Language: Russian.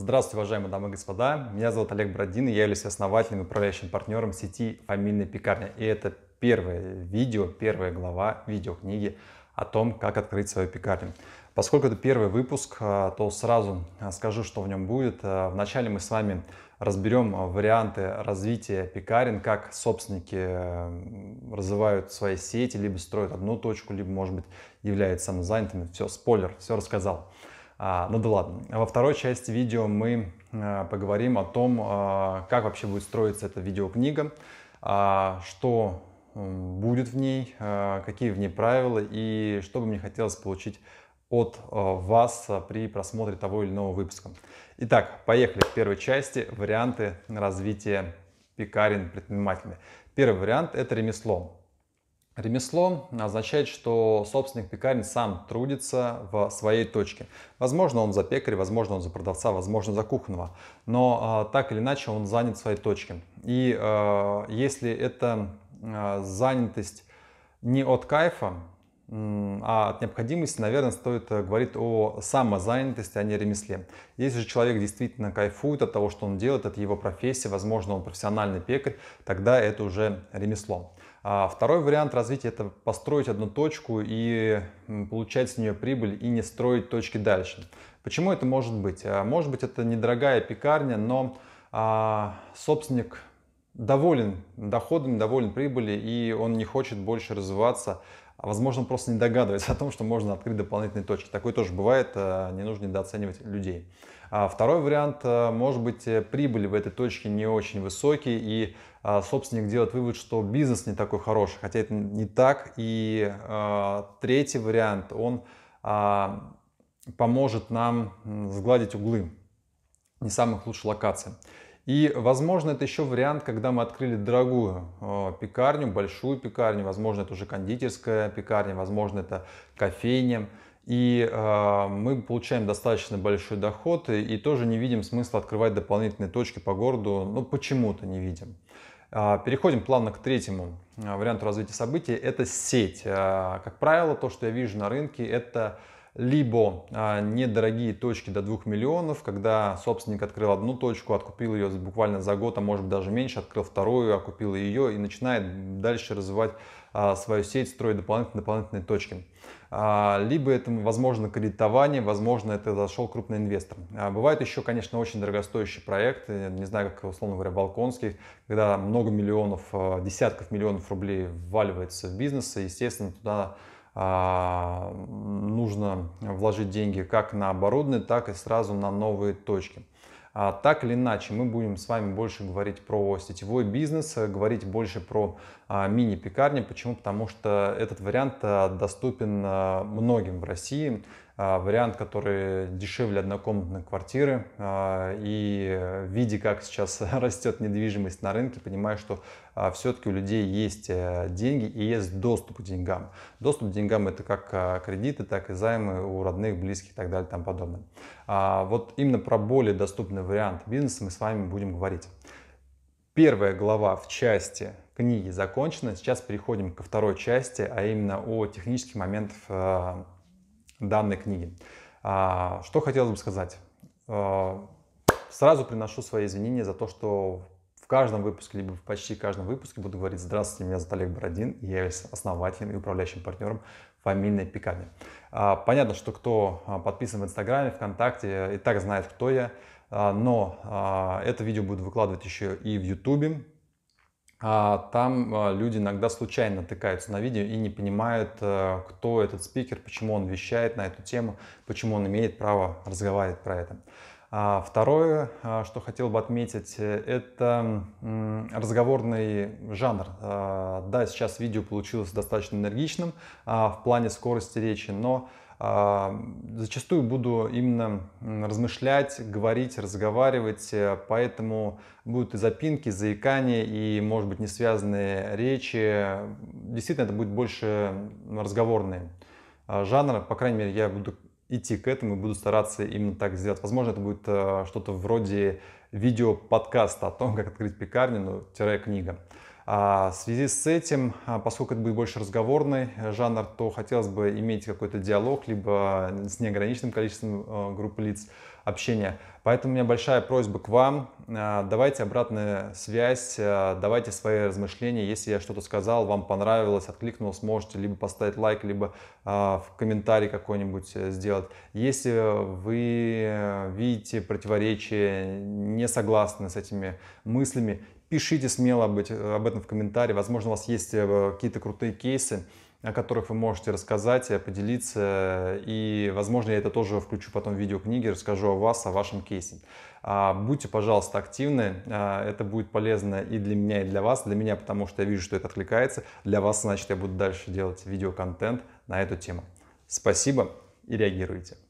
Здравствуйте, уважаемые дамы и господа. Меня зовут Олег Бродин, и я являюсь основателем и управляющим партнером сети «Фамильная пекарня». И это первое видео, первая глава видеокниги о том, как открыть свою пекарню. Поскольку это первый выпуск, а, то сразу а, скажу, что в нем будет. А, вначале мы с вами разберем варианты развития пекарен, как собственники э, развивают свои сети, либо строят одну точку, либо, может быть, являются самозанятыми. Все, спойлер, все рассказал. А, ну да ладно. Во второй части видео мы э, поговорим о том, э, как вообще будет строиться эта видеокнига, а, что будет в ней, э, какие в ней правила и что бы мне хотелось получить от вас при просмотре того или иного выпуска. Итак, поехали к первой части варианты развития пекарен предпринимателями. Первый вариант – это ремесло. Ремесло означает, что собственник пекарни сам трудится в своей точке. Возможно, он за пекарь, возможно, он за продавца, возможно, за кухонного, но э, так или иначе он занят в своей точке. И э, если эта э, занятость не от кайфа, а от необходимости, наверное, стоит э, говорить о самозанятости, а не ремесле. Если же человек действительно кайфует от того, что он делает, это его профессия, возможно, он профессиональный пекарь, тогда это уже ремесло. А второй вариант развития – это построить одну точку и получать с нее прибыль и не строить точки дальше. Почему это может быть? А, может быть, это недорогая пекарня, но а, собственник доволен доходами, доволен прибыли, и он не хочет больше развиваться. А, возможно, он просто не догадывается о том, что можно открыть дополнительные точки. Такое тоже бывает, а, не нужно недооценивать людей. А, второй вариант, может быть, э, прибыли в этой точке не очень высокие, и собственник делает вывод, что бизнес не такой хороший, хотя это не так. И третий вариант, он поможет нам сгладить углы не самых лучших локаций. И, возможно, это еще вариант, когда мы открыли дорогую э, пекарню, большую пекарню, возможно, это уже кондитерская пекарня, возможно, это кофейня. И э, мы получаем достаточно большой доход и, и тоже не видим смысла открывать дополнительные точки по городу, ну почему-то не видим. А, переходим плавно к третьему э, варианту развития событий. Это сеть. А, как правило, то, что я вижу на рынке, это либо а, недорогие точки до 2 миллионов, когда собственник открыл одну точку, откупил ее буквально за год, а может быть даже меньше, открыл вторую, окупил ее и начинает дальше развивать а, свою сеть, строить дополнительные, дополнительные точки. А, либо это, возможно, кредитование, возможно, это зашел крупный инвестор. А, бывают еще, конечно, очень дорогостоящие проекты, не знаю, как, условно говоря, Балконский, когда много миллионов, а, десятков миллионов рублей вваливается в бизнес, и, естественно, туда а, нужно вложить деньги как на оборудование, так и сразу на новые точки. А, так или иначе, мы будем с вами больше говорить про сетевой бизнес, э, говорить больше про а, мини-пекарни. Почему? Потому что этот вариант э, доступен э, многим в России. А, вариант, который дешевле однокомнатной квартиры. А, и в э, виде, как сейчас растет недвижимость на рынке, понимаю, что а, все-таки у людей есть э, деньги и есть доступ к деньгам. Доступ к деньгам – это как кредиты, так и займы у родных, близких и так далее и тому подобное. Вот именно про более доступный вариант бизнеса мы с вами будем говорить. Первая глава в части книги закончена. Сейчас переходим ко второй части, а именно о технических моментах данной книги. А, что хотелось бы сказать. А, сразу приношу свои извинения за то, что в каждом выпуске, либо в почти каждом выпуске буду говорить «Здравствуйте, меня зовут Олег Бородин, и я являюсь основателем и управляющим партнером фамильной пекарни». А, понятно, что кто подписан в Инстаграме, ВКонтакте, и так знает, кто я, но это видео буду выкладывать еще и в Ютубе, а, там а, люди иногда случайно натыкаются на видео и не понимают, э, кто этот спикер, почему он вещает на эту тему, почему он имеет право разговаривать про это. А, второе, что хотел бы отметить, э, это разговорный жанр. Да, сейчас видео получилось достаточно энергичным в плане скорости речи, но а, зачастую буду именно размышлять, говорить, разговаривать, э, поэтому будут и запинки, заикания, и, может быть, не связанные речи. Действительно, это будет больше разговорный а, жанр. По крайней мере, я буду идти к этому и буду стараться именно так сделать. Возможно, это будет э, что-то вроде видео-подкаста о том, как открыть пекарню, ну, тире книга. А, в связи с этим, а, поскольку это будет больше разговорный э, жанр, то хотелось бы иметь какой-то диалог, либо э, с неограниченным количеством э, групп лиц общения. Поэтому у меня большая просьба к вам. А, давайте обратную связь, давайте свои размышления. Если я что-то сказал, вам понравилось, откликнулось, можете либо поставить лайк, либо в комментарии какой-нибудь сделать. Если вы видите противоречие, не согласны с этими мыслями, Пишите смело об этом в комментарии. Возможно, у вас есть э, какие-то крутые кейсы, о которых вы можете рассказать, э, поделиться. И, возможно, я это тоже включу потом в видеокниге, расскажу о вас, о вашем кейсе. А, будьте, пожалуйста, активны. А, это будет полезно и для меня, и для вас. Для меня, потому что я вижу, что это откликается. Для вас, значит, я буду дальше делать видеоконтент на эту тему. Спасибо и реагируйте.